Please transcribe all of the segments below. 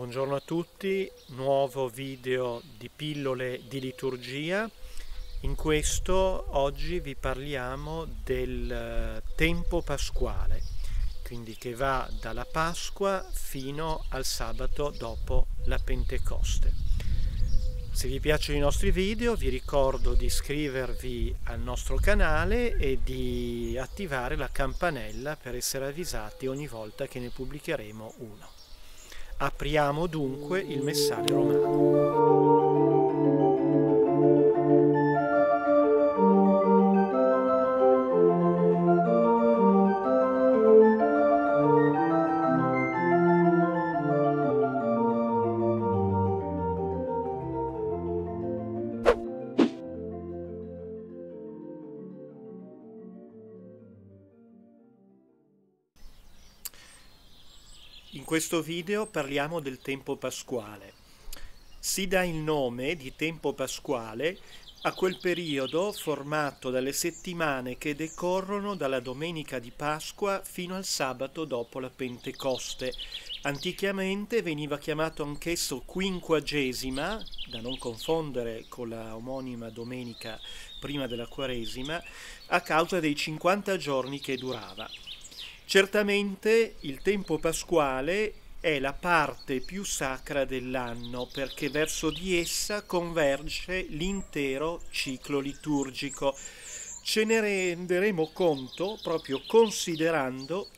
Buongiorno a tutti, nuovo video di pillole di liturgia. In questo oggi vi parliamo del eh, tempo pasquale, quindi che va dalla Pasqua fino al sabato dopo la Pentecoste. Se vi piacciono i nostri video vi ricordo di iscrivervi al nostro canale e di attivare la campanella per essere avvisati ogni volta che ne pubblicheremo uno. Apriamo dunque il messaggio romano. questo video parliamo del tempo pasquale. Si dà il nome di tempo pasquale a quel periodo formato dalle settimane che decorrono dalla domenica di Pasqua fino al sabato dopo la Pentecoste. Anticamente veniva chiamato anch'esso quinquagesima, da non confondere con la omonima domenica prima della Quaresima, a causa dei 50 giorni che durava. Certamente il tempo pasquale è la parte più sacra dell'anno perché verso di essa converge l'intero ciclo liturgico. Ce ne renderemo conto proprio considerando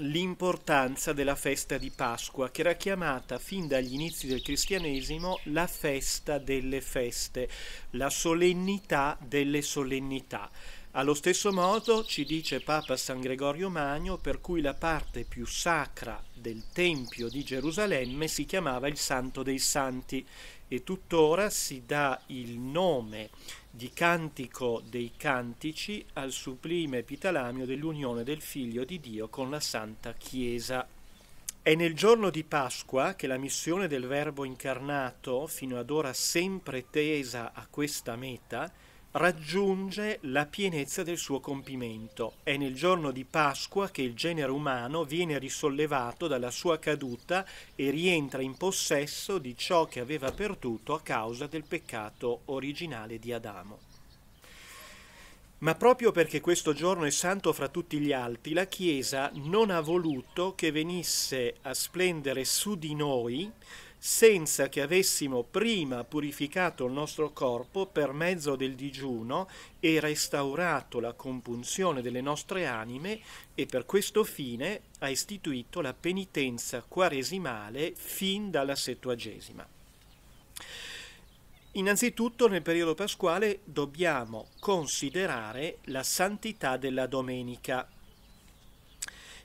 l'importanza della festa di Pasqua, che era chiamata fin dagli inizi del cristianesimo la festa delle feste, la solennità delle solennità. Allo stesso modo ci dice Papa San Gregorio Magno per cui la parte più sacra del Tempio di Gerusalemme si chiamava il Santo dei Santi e tuttora si dà il nome di Cantico dei Cantici al sublime epitalamio dell'unione del Figlio di Dio con la Santa Chiesa. È nel giorno di Pasqua che la missione del Verbo incarnato, fino ad ora sempre tesa a questa meta, raggiunge la pienezza del suo compimento. È nel giorno di Pasqua che il genere umano viene risollevato dalla sua caduta e rientra in possesso di ciò che aveva perduto a causa del peccato originale di Adamo. Ma proprio perché questo giorno è santo fra tutti gli altri, la Chiesa non ha voluto che venisse a splendere su di noi senza che avessimo prima purificato il nostro corpo per mezzo del digiuno e restaurato la compunzione delle nostre anime e per questo fine ha istituito la penitenza quaresimale fin dalla settuagesima. Innanzitutto nel periodo pasquale dobbiamo considerare la santità della domenica.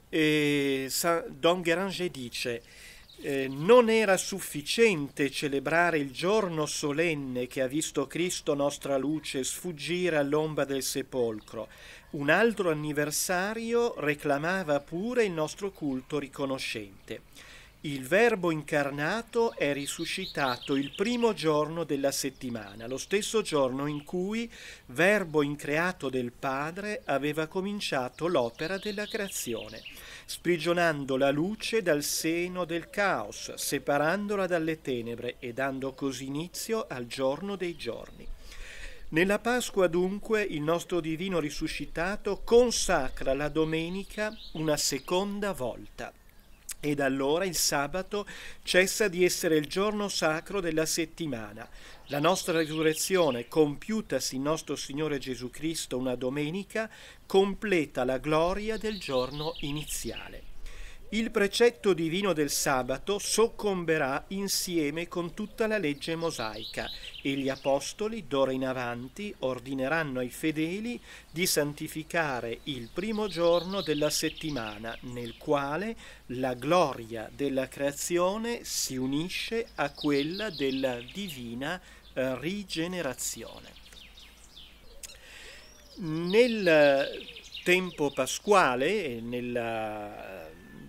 E Don Geranger dice eh, non era sufficiente celebrare il giorno solenne che ha visto Cristo nostra luce sfuggire all'ombra del sepolcro. Un altro anniversario reclamava pure il nostro culto riconoscente. Il Verbo incarnato è risuscitato il primo giorno della settimana, lo stesso giorno in cui Verbo increato del Padre aveva cominciato l'opera della creazione sprigionando la luce dal seno del caos, separandola dalle tenebre e dando così inizio al giorno dei giorni. Nella Pasqua dunque il nostro Divino risuscitato consacra la domenica una seconda volta. Ed allora il sabato cessa di essere il giorno sacro della settimana. La nostra risurrezione, compiutasi in nostro Signore Gesù Cristo una domenica, completa la gloria del giorno iniziale il precetto divino del sabato soccomberà insieme con tutta la legge mosaica e gli apostoli d'ora in avanti ordineranno ai fedeli di santificare il primo giorno della settimana nel quale la gloria della creazione si unisce a quella della divina eh, rigenerazione. Nel tempo pasquale, nella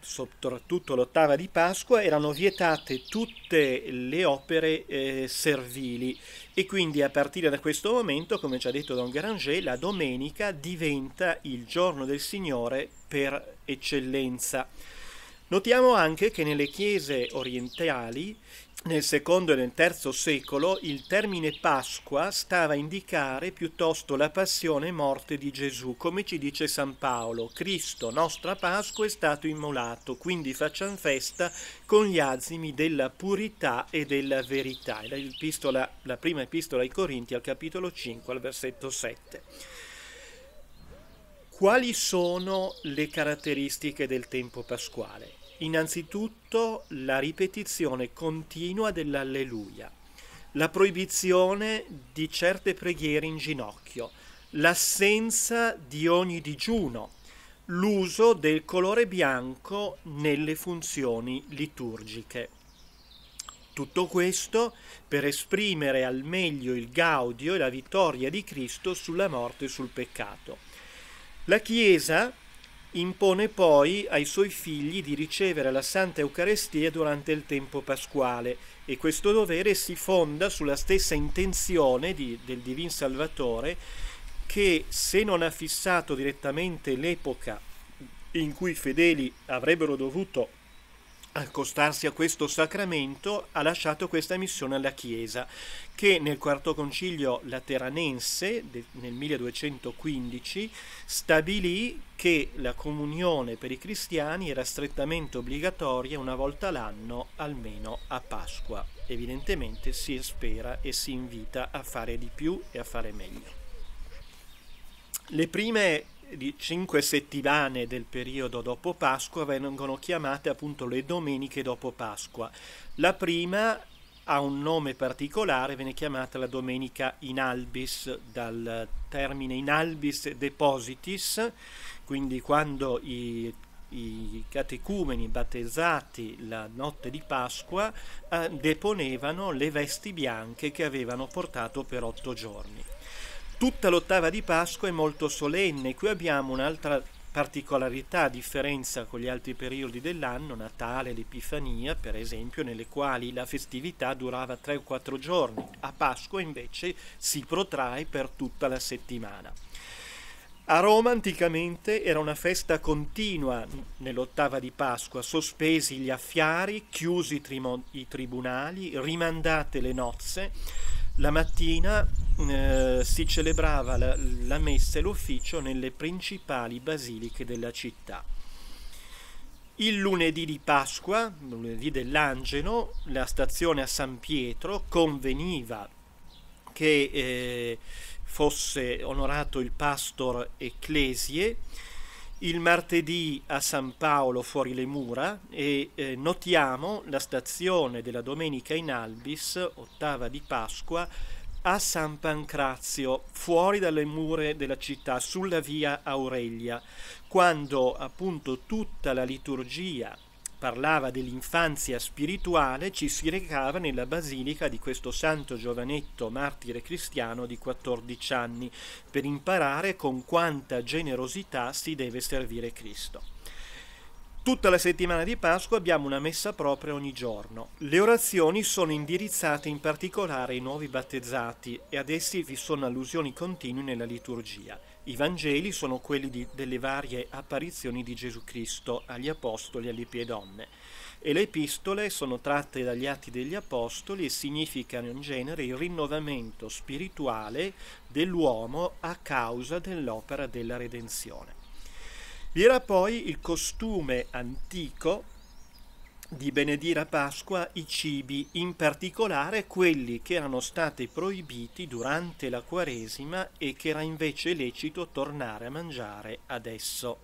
soprattutto l'ottava di Pasqua, erano vietate tutte le opere eh, servili e quindi a partire da questo momento, come ci ha detto Don Garanger, la domenica diventa il giorno del Signore per eccellenza. Notiamo anche che nelle chiese orientali nel secondo e nel terzo secolo il termine Pasqua stava a indicare piuttosto la passione e morte di Gesù, come ci dice San Paolo, Cristo nostra Pasqua è stato immolato, quindi facciamo festa con gli azimi della purità e della verità. Epistola, la prima epistola ai Corinti al capitolo 5 al versetto 7. Quali sono le caratteristiche del tempo pasquale? Innanzitutto la ripetizione continua dell'alleluia, la proibizione di certe preghiere in ginocchio, l'assenza di ogni digiuno, l'uso del colore bianco nelle funzioni liturgiche. Tutto questo per esprimere al meglio il gaudio e la vittoria di Cristo sulla morte e sul peccato. La Chiesa, Impone poi ai suoi figli di ricevere la Santa Eucarestia durante il tempo pasquale e questo dovere si fonda sulla stessa intenzione di, del Divin Salvatore che se non ha fissato direttamente l'epoca in cui i fedeli avrebbero dovuto accostarsi a questo sacramento, ha lasciato questa missione alla Chiesa, che nel Quarto Concilio Lateranense de, nel 1215 stabilì che la comunione per i cristiani era strettamente obbligatoria una volta l'anno, almeno a Pasqua. Evidentemente si spera e si invita a fare di più e a fare meglio. Le prime di cinque settimane del periodo dopo Pasqua vengono chiamate appunto le domeniche dopo Pasqua. La prima ha un nome particolare, viene chiamata la domenica in albis, dal termine in albis depositis, quindi quando i, i catecumeni battezzati la notte di Pasqua eh, deponevano le vesti bianche che avevano portato per otto giorni. Tutta l'ottava di Pasqua è molto solenne, qui abbiamo un'altra particolarità, differenza con gli altri periodi dell'anno, Natale, l'Epifania, per esempio, nelle quali la festività durava 3 o 4 giorni, a Pasqua invece si protrae per tutta la settimana. A Roma anticamente era una festa continua nell'ottava di Pasqua, sospesi gli affiari, chiusi i tribunali, rimandate le nozze, la mattina eh, si celebrava la, la messa e l'ufficio nelle principali basiliche della città. Il lunedì di Pasqua, lunedì dell'Angelo, la stazione a San Pietro conveniva che eh, fosse onorato il pastor Ecclesie il martedì a San Paolo fuori le mura e eh, notiamo la stazione della domenica in Albis, ottava di Pasqua, a San Pancrazio, fuori dalle mura della città, sulla via Aurelia, quando appunto tutta la liturgia parlava dell'infanzia spirituale, ci si recava nella basilica di questo santo giovanetto martire cristiano di 14 anni per imparare con quanta generosità si deve servire Cristo. Tutta la settimana di Pasqua abbiamo una messa propria ogni giorno. Le orazioni sono indirizzate in particolare ai nuovi battezzati e ad essi vi sono allusioni continue nella liturgia. I Vangeli sono quelli di, delle varie apparizioni di Gesù Cristo agli Apostoli e alle Piedonne e le epistole sono tratte dagli atti degli Apostoli e significano in genere il rinnovamento spirituale dell'uomo a causa dell'opera della redenzione. Vi era poi il costume antico di benedire a Pasqua i cibi, in particolare quelli che erano stati proibiti durante la Quaresima e che era invece lecito tornare a mangiare adesso.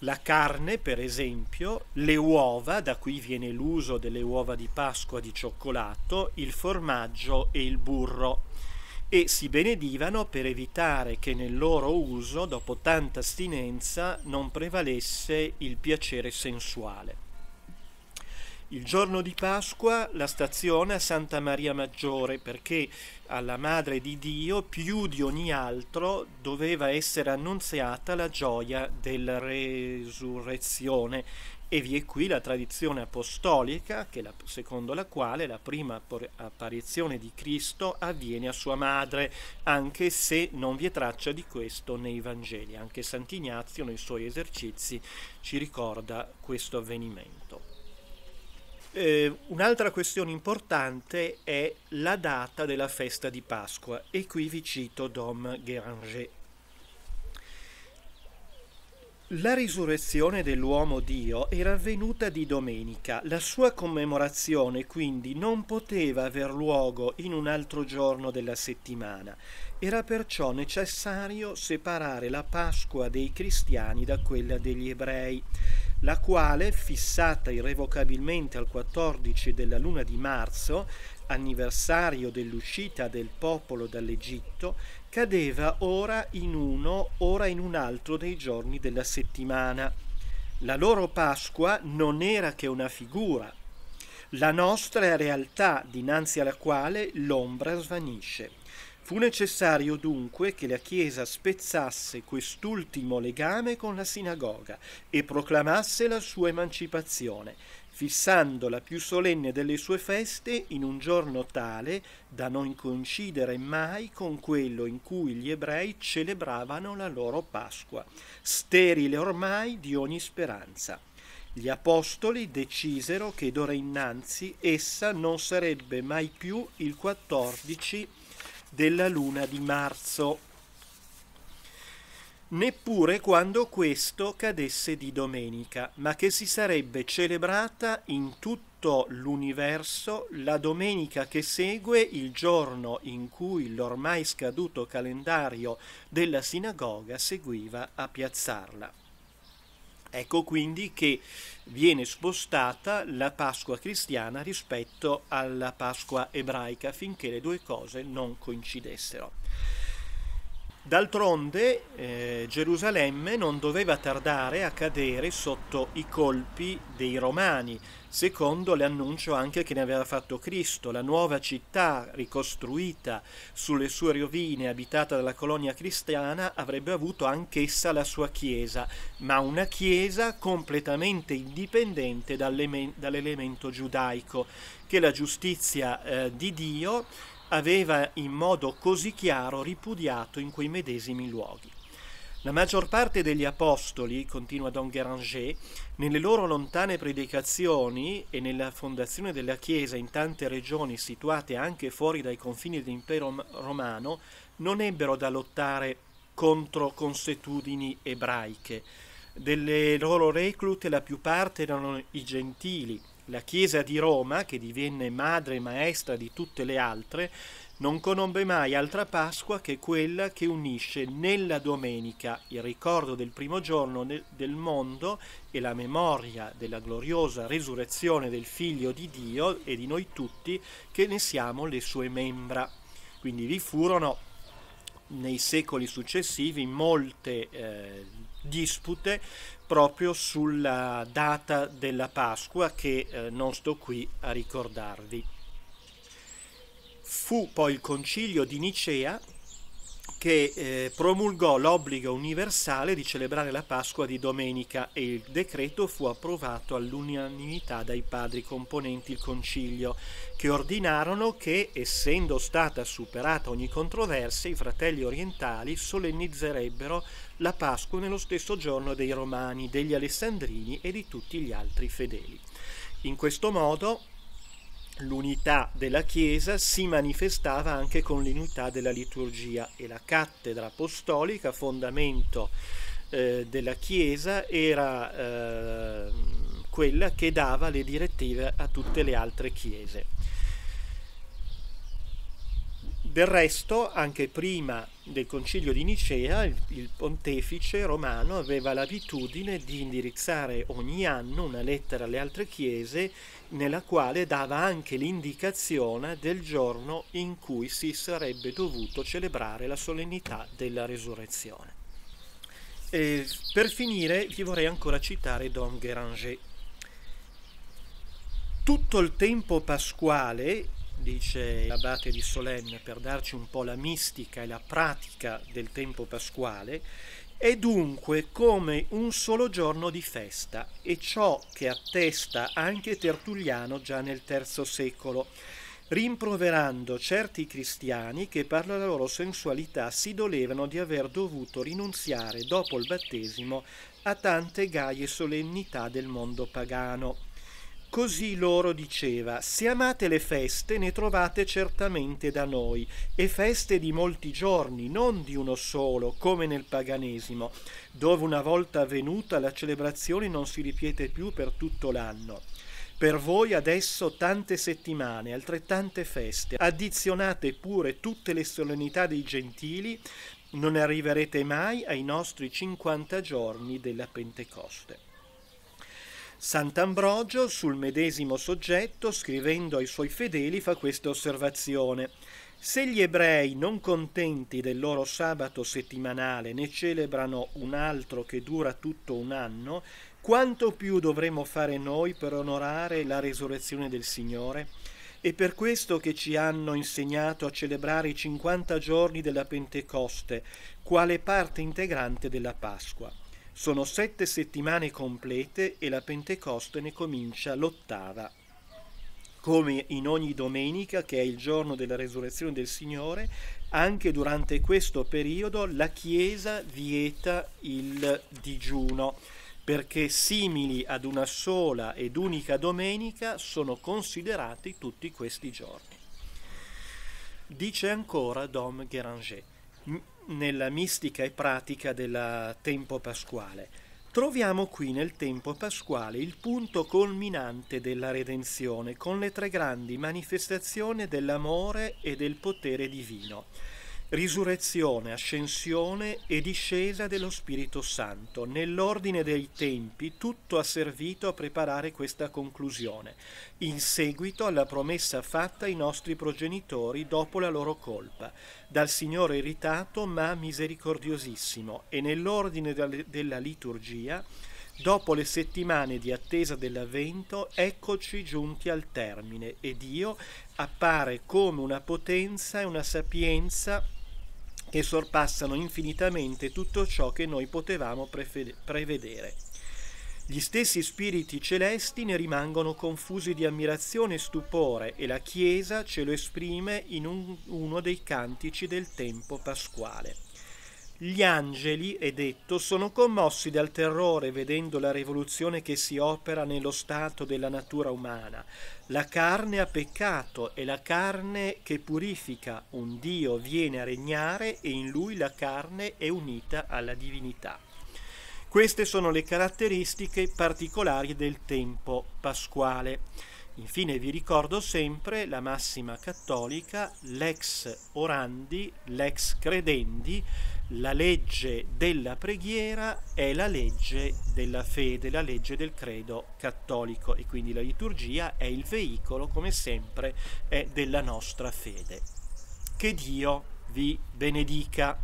La carne, per esempio, le uova, da cui viene l'uso delle uova di Pasqua di cioccolato, il formaggio e il burro e si benedivano per evitare che nel loro uso, dopo tanta astinenza, non prevalesse il piacere sensuale. Il giorno di Pasqua la stazione a Santa Maria Maggiore perché alla Madre di Dio più di ogni altro doveva essere annunziata la gioia della resurrezione e vi è qui la tradizione apostolica, la, secondo la quale la prima apparizione di Cristo avviene a sua madre, anche se non vi è traccia di questo nei Vangeli. Anche Sant'Ignazio nei suoi esercizi ci ricorda questo avvenimento. Eh, un'altra questione importante è la data della festa di Pasqua e qui vi cito Dom Geranger la risurrezione dell'uomo Dio era avvenuta di domenica, la sua commemorazione quindi non poteva aver luogo in un altro giorno della settimana, era perciò necessario separare la Pasqua dei cristiani da quella degli ebrei, la quale, fissata irrevocabilmente al 14 della luna di marzo, anniversario dell'uscita del popolo dall'Egitto, cadeva ora in uno, ora in un altro dei giorni della settimana. La loro Pasqua non era che una figura, la nostra è realtà dinanzi alla quale l'ombra svanisce. Fu necessario dunque che la Chiesa spezzasse quest'ultimo legame con la sinagoga e proclamasse la sua emancipazione, fissando la più solenne delle sue feste in un giorno tale da non coincidere mai con quello in cui gli ebrei celebravano la loro Pasqua, sterile ormai di ogni speranza. Gli apostoli decisero che d'ora innanzi essa non sarebbe mai più il 14 della luna di marzo neppure quando questo cadesse di domenica, ma che si sarebbe celebrata in tutto l'universo la domenica che segue il giorno in cui l'ormai scaduto calendario della sinagoga seguiva a piazzarla. Ecco quindi che viene spostata la Pasqua cristiana rispetto alla Pasqua ebraica finché le due cose non coincidessero. D'altronde eh, Gerusalemme non doveva tardare a cadere sotto i colpi dei romani, secondo l'annuncio anche che ne aveva fatto Cristo. La nuova città ricostruita sulle sue rovine, abitata dalla colonia cristiana, avrebbe avuto anch'essa la sua chiesa, ma una chiesa completamente indipendente dall'elemento giudaico, che la giustizia eh, di Dio aveva in modo così chiaro ripudiato in quei medesimi luoghi. La maggior parte degli apostoli, continua Don Garanger, nelle loro lontane predicazioni e nella fondazione della Chiesa in tante regioni situate anche fuori dai confini dell'impero romano, non ebbero da lottare contro consuetudini ebraiche. Delle loro reclute la più parte erano i gentili, la Chiesa di Roma, che divenne madre e maestra di tutte le altre, non conobbe mai altra Pasqua che quella che unisce nella domenica il ricordo del primo giorno del mondo e la memoria della gloriosa resurrezione del Figlio di Dio e di noi tutti che ne siamo le sue membra. Quindi vi furono nei secoli successivi molte eh, dispute proprio sulla data della Pasqua che eh, non sto qui a ricordarvi. Fu poi il concilio di Nicea che eh, promulgò l'obbligo universale di celebrare la Pasqua di domenica e il decreto fu approvato all'unanimità dai padri componenti il concilio, che ordinarono che, essendo stata superata ogni controversia, i fratelli orientali solennizzerebbero la Pasqua nello stesso giorno dei Romani, degli Alessandrini e di tutti gli altri fedeli. In questo modo L'unità della Chiesa si manifestava anche con l'unità della liturgia e la cattedra apostolica, fondamento eh, della Chiesa, era eh, quella che dava le direttive a tutte le altre Chiese. Del resto, anche prima del concilio di Nicea, il, il pontefice romano aveva l'abitudine di indirizzare ogni anno una lettera alle altre Chiese nella quale dava anche l'indicazione del giorno in cui si sarebbe dovuto celebrare la solennità della resurrezione. E per finire vi vorrei ancora citare Don Guéranger. Tutto il tempo pasquale, dice l'abate di Solenne per darci un po' la mistica e la pratica del tempo pasquale, è dunque come un solo giorno di festa, e ciò che attesta anche Tertulliano già nel III secolo, rimproverando certi cristiani che per la loro sensualità si dolevano di aver dovuto rinunziare dopo il battesimo a tante gaie solennità del mondo pagano. Così loro diceva, se amate le feste ne trovate certamente da noi, e feste di molti giorni, non di uno solo, come nel paganesimo, dove una volta avvenuta la celebrazione non si ripete più per tutto l'anno. Per voi adesso tante settimane, altrettante feste, addizionate pure tutte le solennità dei gentili, non arriverete mai ai nostri 50 giorni della Pentecoste. Sant'Ambrogio sul medesimo soggetto, scrivendo ai suoi fedeli, fa questa osservazione. Se gli ebrei, non contenti del loro sabato settimanale, ne celebrano un altro che dura tutto un anno, quanto più dovremo fare noi per onorare la resurrezione del Signore? È per questo che ci hanno insegnato a celebrare i 50 giorni della Pentecoste, quale parte integrante della Pasqua. Sono sette settimane complete e la Pentecoste ne comincia l'ottava. Come in ogni domenica, che è il giorno della resurrezione del Signore, anche durante questo periodo la Chiesa vieta il digiuno, perché simili ad una sola ed unica domenica sono considerati tutti questi giorni. Dice ancora Dom Geranger nella mistica e pratica del tempo pasquale. Troviamo qui nel tempo pasquale il punto culminante della redenzione con le tre grandi manifestazioni dell'amore e del potere divino risurrezione, ascensione e discesa dello Spirito Santo. Nell'ordine dei tempi tutto ha servito a preparare questa conclusione, in seguito alla promessa fatta ai nostri progenitori dopo la loro colpa, dal Signore irritato ma misericordiosissimo, e nell'ordine della liturgia Dopo le settimane di attesa dell'avvento, eccoci giunti al termine e Dio appare come una potenza e una sapienza che sorpassano infinitamente tutto ciò che noi potevamo prevedere. Gli stessi spiriti celesti ne rimangono confusi di ammirazione e stupore e la Chiesa ce lo esprime in un, uno dei cantici del tempo pasquale. Gli angeli, è detto, sono commossi dal terrore vedendo la rivoluzione che si opera nello stato della natura umana. La carne ha peccato, è la carne che purifica. Un Dio viene a regnare e in lui la carne è unita alla divinità. Queste sono le caratteristiche particolari del tempo pasquale. Infine vi ricordo sempre la massima cattolica lex orandi, lex credendi, la legge della preghiera è la legge della fede, la legge del credo cattolico e quindi la liturgia è il veicolo, come sempre, eh, della nostra fede. Che Dio vi benedica.